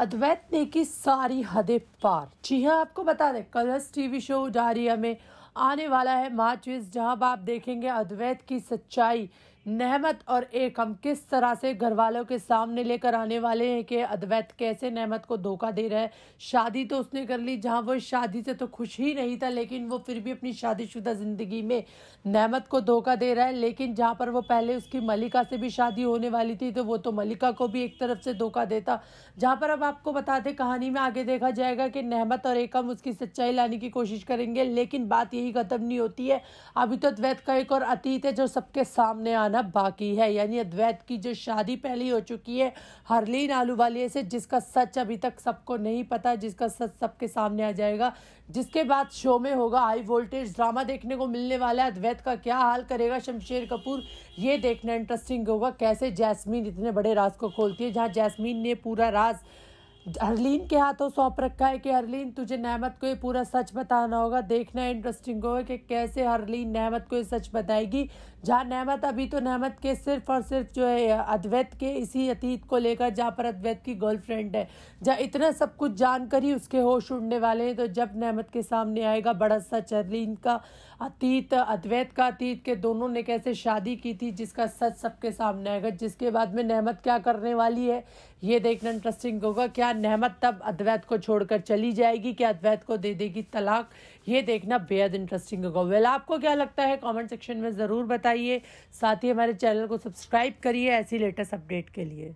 अद्वैत ने की सारी हदें पार जी हाँ आपको बता दें कलर्स टीवी शो उडारिया में आने वाला है मार्च जहां आप देखेंगे अद्वैत की सच्चाई नहमत और एक हम किस तरह से घर वालों के सामने लेकर आने वाले हैं कि अद्वैत कैसे नहमत को धोखा दे रहा है शादी तो उसने कर ली जहाँ वो शादी से तो खुश ही नहीं था लेकिन वो फिर भी अपनी शादीशुदा ज़िंदगी में नहमत को धोखा दे रहा है लेकिन जहाँ पर वो पहले उसकी मलिका से भी शादी होने वाली थी तो वो तो मलिका को भी एक तरफ से धोखा देता जहाँ पर अब आपको बताते कहानी में आगे देखा जाएगा कि नहमत और एकम उसकी सच्चाई लाने की कोशिश करेंगे लेकिन बात यही ख़त्म नहीं होती है अभी तो अद्वैत का एक और अतीत है जो सबके सामने आना जाना बाकी है यानी अद्वैत की जो शादी पहली हो चुकी है हरलीन आलूवालिया से जिसका सच अभी तक सबको नहीं पता जिसका सच सबके सामने आ जाएगा जिसके बाद शो में होगा हाई वोल्टेज ड्रामा देखने को मिलने वाला है अद्वैत का क्या हाल करेगा शमशेर कपूर ये देखना इंटरेस्टिंग होगा कैसे जैस्मीन इतने बड़े राज को खोलती है जहाँ जैस्मीन ने पूरा राज हरलीन के हाथों सौंप रखा है कि हरलीन तुझे नहमत को ये पूरा सच बताना होगा देखना इंटरेस्टिंग होगा कि कैसे हरलीन नहमत को ये सच बताएगी जहाँ नहमत अभी तो नहमत के सिर्फ और सिर्फ जो है अद्वैत के इसी अतीत को लेकर जहाँ पर अद्वैत की गर्लफ्रेंड है जहाँ इतना सब कुछ जानकर ही उसके होश उड़ने वाले हैं तो जब नहमत के सामने आएगा बड़ा सच हरलीन का अतीत अद्वैत का अतीत के दोनों ने कैसे शादी की थी जिसका सच सबके सामने आएगा जिसके बाद में नहमत क्या करने वाली है ये देखना इंटरेस्टिंग होगा क्या नहमत तब अद्वैत को छोड़कर चली जाएगी क्या अद्वैत को दे देगी तलाक ये देखना बेहद इंटरेस्टिंग होगा वेल आपको क्या लगता है कमेंट सेक्शन में ज़रूर बताइए साथ ही हमारे चैनल को सब्सक्राइब करिए ऐसी लेटेस्ट अपडेट के लिए